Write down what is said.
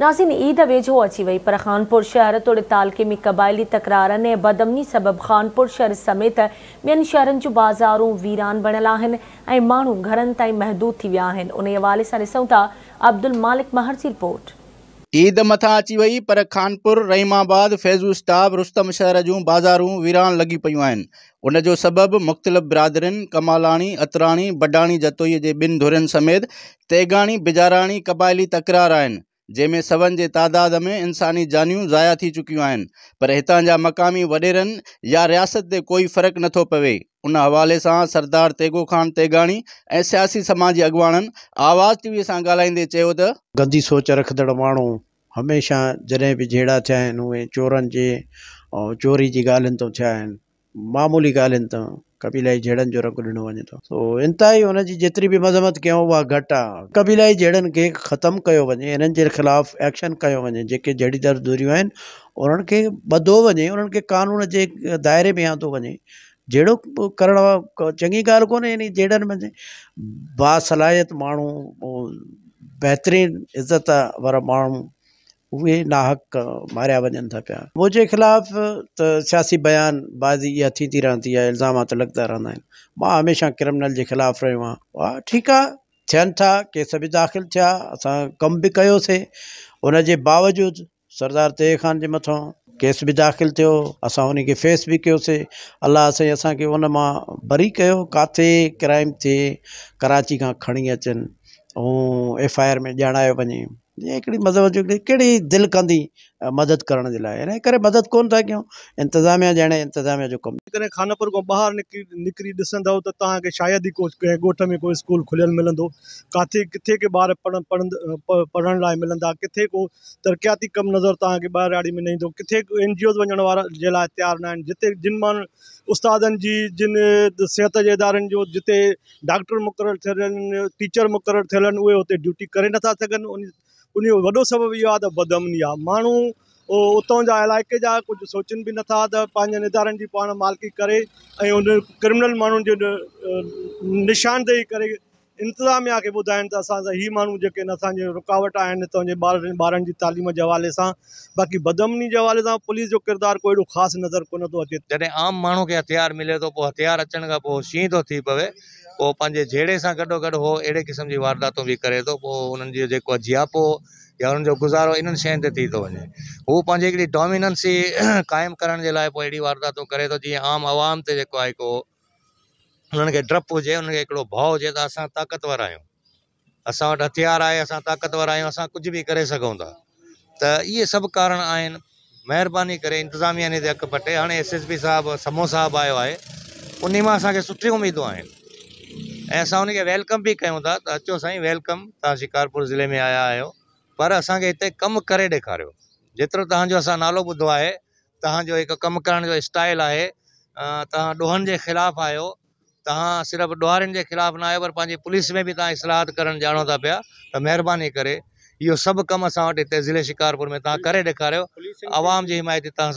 नासिन ईद वेझो अची वई पर ख़ानपुर शहर तोड़े तालके में वीरान घर आहिनि थी माण्हू उन ताईं से अब्दुल मालिक महर की रिपोर्ट ईद मथां अची वही पर खानपुर रुस्तम शहर जो बाजारों वीरान लगी पियूं उन सबब मुख्तलिफ़ मुख़्तलिफ़ कमालाणी अतराणी बडाणी जतोई के बिन धुरन समेत तेगाणी बिजाराणी कबायली तकरार जंहिं में सभनि जे में इंसानी जानियूं ज़ाया थी चुकियूं आहिनि पर हितां जा मक़ामी वॾेरनि या रियासत ते कोई फ़र्क़ु नथो पवे उन हवाले सां सरदार तेगोखान तेगाणी ऐं सियासी समाजी अॻुवाणनि आवाज़ टीवीअ सां ॻाल्हाईंदे चयो त गंदी सोच रखंदड़ माण्हू हमेशह जॾहिं बि जहिड़ा थिया आहिनि उहे चोरनि जे ऐं चोरी जी ॻाल्हियुनि तो थिया आहिनि मामूली ॻाल्हियुनि त कबी इलाही जहिड़नि जो रंग ॾिनो वञे थो सो इंतिहाई हुनजी जेतिरी बि मज़मत कयूं उहा घटि आहे कबी इलाही जहिड़नि खे ख़तमु कयो वञे हिननि एक्शन कयो वञे जेके जहिड़ी दर्दूरियूं आहिनि उन्हनि खे ॿधो वञे कानून के दायरे में आंदो वे जहिड़ो कर चङी ॻाल्हि कोन्हे हिन जहिड़नि में बासलाहियत माण्हू बहितरीनु इज़त वारा माण्हू वे नाहक मारिया वजन था पिया मुझे खिलाफ त सियासी बयानबाज़ी इहा थींदी रहंदी आहे इल्ज़ाम लॻंदा रहंदा आहिनि मां हमेशह क्रिमिनल के खिलाफ रो आहियां हा था केस भी दाख़िल थे अस कम भी कयोसीं उन बावजूद सरदार तेज ख़ान जे मथां केस बि दाख़िल थो अस उन फेस भी कयोसीं अलाह साईं असांखे उन बरी कयो किथे क्राइम थे कराची का खड़ी अचनि ऐं एफ आई आर में ॼाणायो वे मज़हब जी कहिड़ी मदद करण जे लाइ हिन करे मदद कोन था कयूं इंतिज़ामिया ॼाणे जो कमु करे खानपुर खां ॿाहिरि निकिरी निकिरी ॾिसंदव त तव्हांखे शायदि ई को में को स्कूल खुलियलु मिलंदो किथे किथे के ॿार पढ़ पढ़ पढ़ण लाइ मिलंदा किथे को तरक्याती कम नज़र तक ॿाहिराड़ी में न किथे एन जी ओज़ तैयार ना जे जिते जिन माण्हू उस्तादनि जी जिन सेहत जे इदारनि जो जिते डॉक्टर मुकर थियल टीचर मुकर थियल आहिनि ड्यूटी करे नथा सघनि उन उनजो वॾो सबबु इहो आहे त बदमनी आहे माण्हू उतां जा इलाइक़े जा कुझु सोचनि बि नथा त पंहिंजनि इदारनि जी पाण मालिकी करे ऐं हुन क्रिमिनल माण्हुनि जे निशानदेही करे इंतजामिया के ॿुधाइनि तो असा सां हीअ माण्हू जेके रुकावट आहिनि तुंहिंजे ॿारनि तालीम के हवाले से बाक़ी बदमनी के हवा से पुलिस जो किरदार को एॾो ख़ासि नज़र कोन थो अचे जॾहिं आम माण्हू खे हथियार मिले तो हथियार अचान का पोइ शींहं थी पवे पोइ पंहिंजे जहिड़े सां गॾो गॾु उहो अहिड़े क़िस्म जी वारदातूं भी करे तो पोइ जियापो या हुननि जो गुज़ारो इन्हनि शयुनि ते थी थो वञे हू कायम हिकिड़ी डोमिनंसी क़ाइमु करण जे लाइ पोइ अहिड़ी करे थो जीअं आम आवाम से जेको आहे उन्हनि खे डपु हुजे उनखे हिकिड़ो भउ हुजे त असां ताक़तवर आहियूं असां वटि हथियार आहे असां ताक़तवर आहियूं असां कुझु बि करे सघूं था त इहे सभु कारण आहिनि महिरबानी करे इंतिज़ामिया नी ते हकु पटे हाणे एस एस पी साहिबु समो साहिबु आयो आहे उन मां असांखे सुठियूं उमेदूं आहिनि ऐं असां उनखे वेलकम बि कयूं था त अचो साईं वेलकम तव्हां शिकारपुर ज़िले में आया आहियो पर असांखे हिते कमु करे ॾेखारियो जेतिरो तव्हांजो असां नालो ॿुधो आहे तव्हांजो हिकु कमु करण जो स्टाइल आहे तव्हां ॾोहनि जे ख़िलाफ़ु आहियो तव्हां सिर्फ़ु के खिलाफ ना न आहियो पर पुलिस में भी तलाहत इस्लाहत करणु ॼाणो था पाया तो मेहरबानी करो सब कम कमु ज़िले शिकारपुर में तेखार आवाम की हिमायत